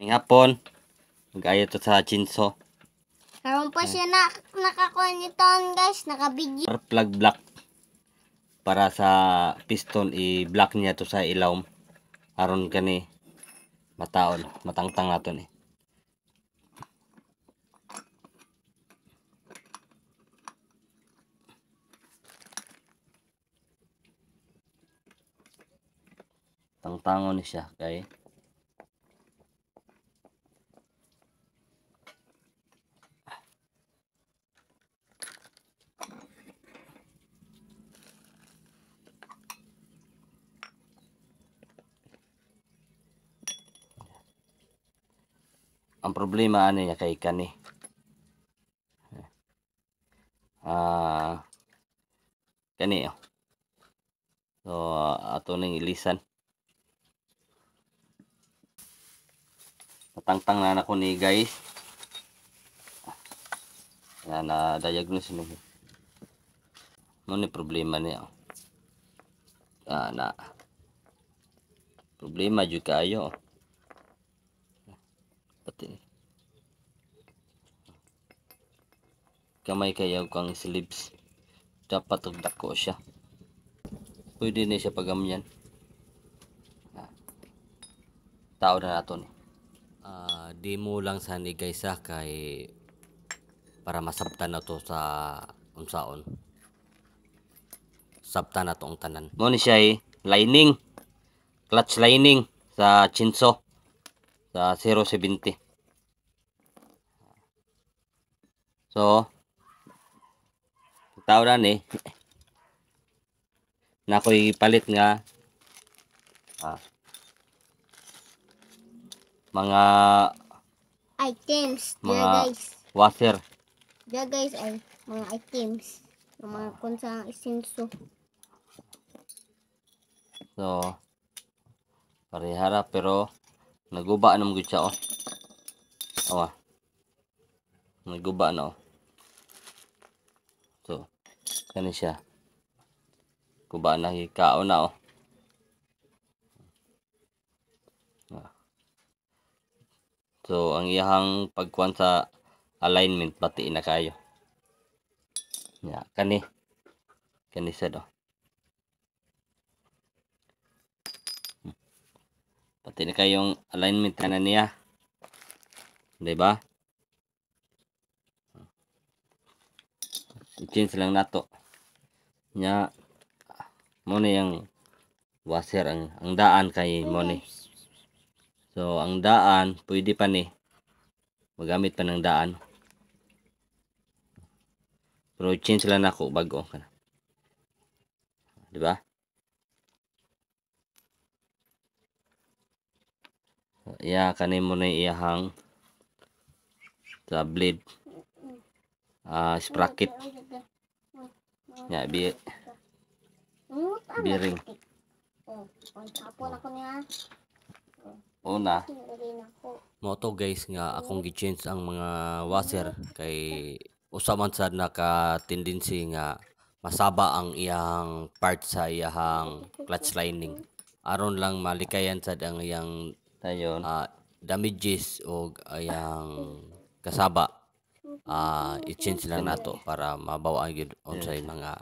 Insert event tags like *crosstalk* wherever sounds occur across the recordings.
Ning hapon, magayo to sa chinso. Karon pa siya na nakakonyiton guys, nakabigyo. Para plug block para sa piston i-block niya to sa ilaw. Aron kani mataon, matangtang nato ni. Tangtangon ni siya kay ang problema ano niya eh, kay kani ah uh, kani oh. so ato ning ilisan natangtang na nako ni guys na na diagnose ni mo ano ni problema niya oh. ah na problema jud kayo oh pati kamay kayaw kang sleeves dapat dako siya pwede na siya pagamyan ah. tao na nato ni uh, ah, demo lang sa ni guys ha ah, kay para masabtan na to sa unsaon sabta na tong tanan mo ni siya eh, lining clutch lining sa chinso sa 0.70 so tao na ni *laughs* na ko ipalit nga ah, mga items mga guys washer the guys ay mga items mga kung saan isinso so parehara pero Naguba na mga siya, oh. Awa. Naguba na, oh. So, kanin siya. Guba na, hikao na, oh. So, ang iyahang pagkuhan sa alignment, batiin na kayo. Yeah, kani. Kani said, oh. Pati na kayong alignment na, niya. Diba? I-change lang nato. Nya, muna yung washer, ang, ang daan kay money So, ang daan, pwede pa ni. Magamit pa ng daan. Pero change lang ako bago ka na. Diba? iya mo na iyahang sa blade uh, sprocket ya bi bearing una mo to guys nga akong gi-change ang mga washer kay usaman sad naka tendency nga masaba ang iyang part sa iyang clutch lining aron lang malikayan sad ang iyang Dayon. Uh, ah, damages o ayang kasaba uh, i-change lang nato para mabawaan on sa mga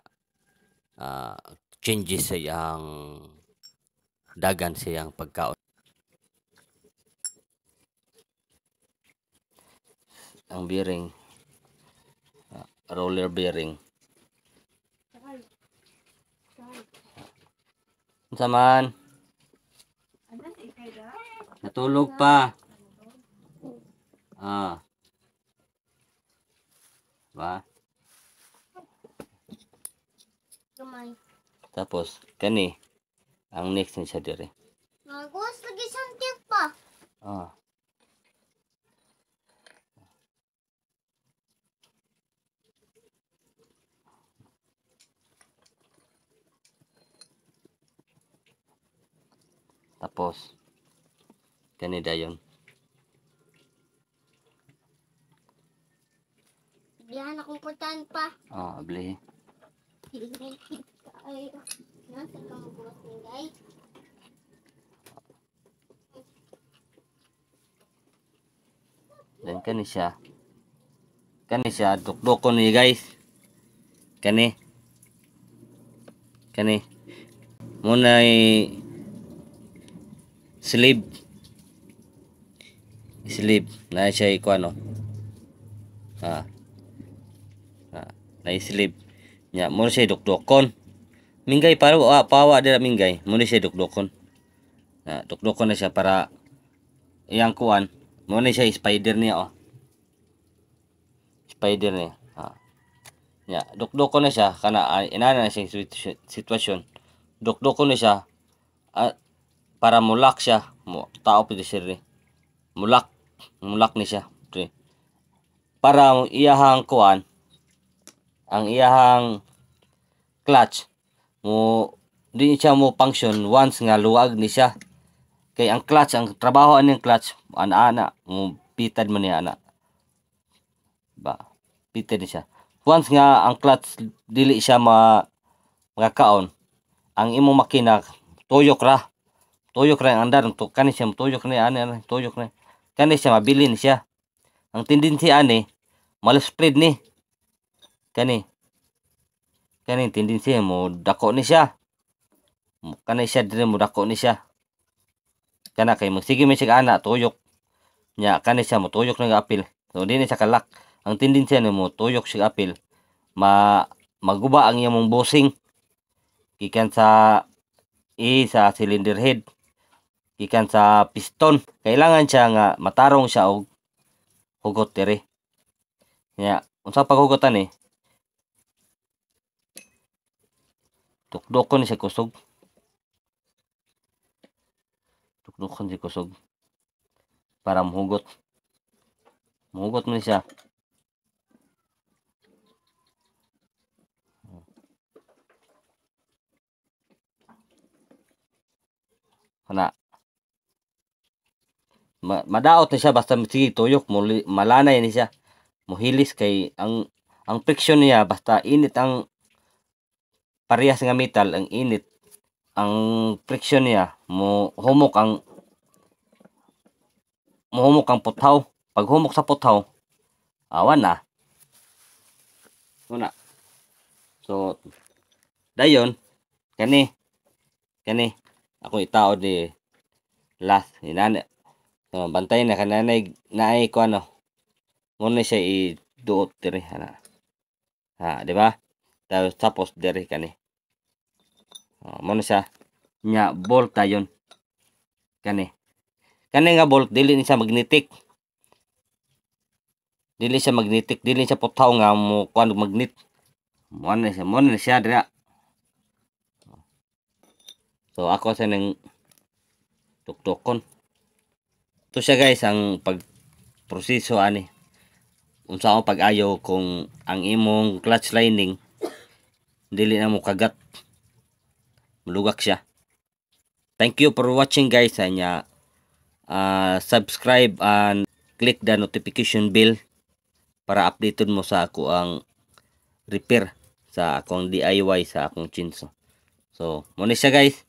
uh, changes sa iyang dagan sa iyang pagkaon. Ang bearing uh, roller bearing. Saman. Natulog pa. Ah. Ba? Diba? Gamay. Tapos, kani, ang next ni siya dire. Nagos, lagi siyang pa. Ah. Tapos, Gani dayon. Bihan akong puntahan pa. Oo, oh, ah, abli. Ay, nasa kamubuwas ni guys. Dan kani siya. Kani siya dukdukon ni guys. Kani. Kani. Muna ay sleeve sleep na siya iko ano ha ha na sleep nya mo siya dukdukon minggay para ah, wa pawa dira minggay mo siya dukdukon ha dukdukon na siya para iyang kuan mo siya spider niya oh spider niya ha nya dukdukon na siya kana ah, inana na siya sitwasyon dukdukon na siya at ah, para mulak siya mo tao pwede sir mulak Mulak ni siya. Pre. Para iyahang kuan ang iyahang clutch mo di siya mo function once nga luwag ni siya kay ang clutch ang trabaho ani ang clutch ana ana mo pitad man ni ana ba pitad ni siya once nga ang clutch dili siya ma makakaon ang imong makina tuyok ra tuyok ra ang andar to kanisya tuyok ni ana tuyok ni Kani siya mabilin siya. Ang tendency ani maluspread ni. Kani. Kani tendency mo dako ni siya. Kani siya dire mo dako ni siya. Kana kay mo sige mi siya ana tuyok. Nya kani siya mo tuyok nang apil. So dinhi sa kalak. Ang tendency ni mo tuyok sig apil. Ma maguba ang iyang bossing gikan sa i sa cylinder head gikan sa piston kailangan siya nga matarong siya og hugot diri nya unsa paghugotan ni eh? tukdokon ni siya kusog tukdokon sa kusog para mahugot mahugot man siya Kana, madaot ni siya basta sige tuyok muli, malanay ni siya muhilis kay ang ang friction niya basta init ang parehas nga metal ang init ang friction niya mo humok ang mo humok ang puthaw pag humok sa puthaw awan na una so dayon kani kani ako itao di last inani No, bantay na kananay naay ko ano. Mo na siya i duot diri ana. Ha, di ba? Tapos tapos diri kani. Oh, mo na siya nya bolt tayon. Kani. Kani nga bolt dili ni sa magnetic. Dili siya magnetic, dili siya putaw nga mo kuan magnet. Mo na siya, mo na siya dira. So ako sa nang tuktukon to siya guys ang pag proseso ani unsa ang pag-ayo kung ang imong clutch lining dili na mo kagat mulugak siya thank you for watching guys anya uh, ah, subscribe and click the notification bell para updated mo sa ako ang repair sa akong DIY sa akong chinso so muna siya guys